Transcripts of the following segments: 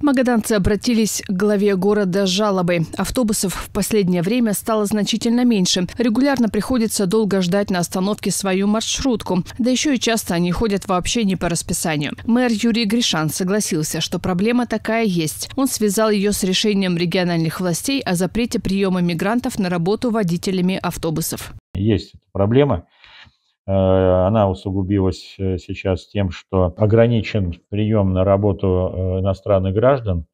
Магаданцы обратились к главе города с жалобой. Автобусов в последнее время стало значительно меньше. Регулярно приходится долго ждать на остановке свою маршрутку. Да еще и часто они ходят вообще не по расписанию. Мэр Юрий Гришан согласился, что проблема такая есть. Он связал ее с решением региональных властей о запрете приема мигрантов на работу водителями автобусов. Есть проблема. Э, она усугубилась э, сейчас тем, что ограничен прием на работу э, иностранных граждан,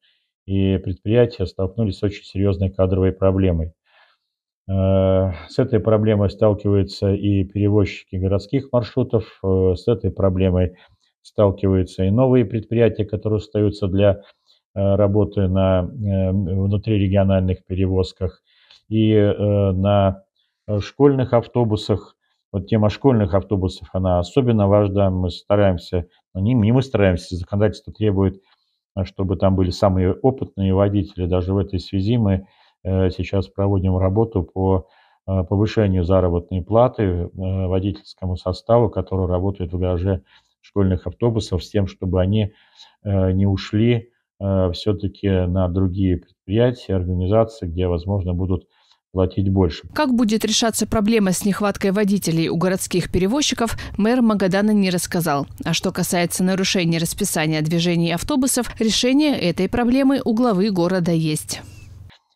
и предприятия столкнулись с очень серьезной кадровой проблемой. С этой проблемой сталкиваются и перевозчики городских маршрутов, с этой проблемой сталкиваются и новые предприятия, которые остаются для работы на внутрирегиональных перевозках и на школьных автобусах вот тема школьных автобусов, она особенно важна. Мы стараемся, но ну, не, не мы стараемся, законодательство требует, э, чтобы там были самые опытные водители. Даже в этой связи мы э, сейчас проводим работу по э, повышению заработной платы водительскому составу, который работает в гараже школьных автобусов, с тем, чтобы они не ушли все-таки на другие предприятия, организации, где, возможно, будут платить больше. Как будет решаться проблема с нехваткой водителей у городских перевозчиков, мэр Магадана не рассказал. А что касается нарушения расписания движений автобусов, решение этой проблемы у главы города есть.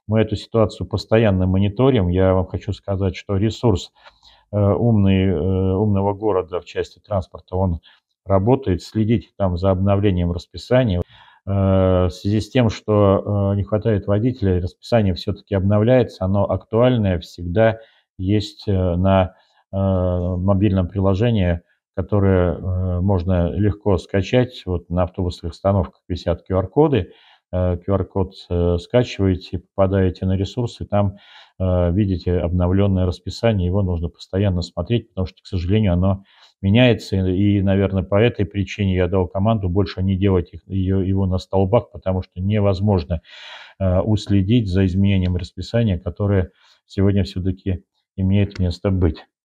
Мы эту ситуацию постоянно мониторим. Я вам хочу сказать, что ресурс э, умный, э, умного города в части транспорта, он работает. Следите там за обновлением расписания. Э, в связи с тем, что э, не хватает водителя, расписание все-таки обновляется, оно актуальное, всегда есть э, на мобильном приложении, которое можно легко скачать. Вот на автобусных остановках висят QR-коды, QR-код э, э, скачиваете, попадаете на ресурсы, там э, видите обновленное расписание, его нужно постоянно смотреть, потому что, к сожалению, оно меняется, и, наверное, по этой причине я дал команду больше не делать их, ее, его на столбах, потому что невозможно уследить за изменением расписания, которое сегодня все-таки имеет место быть.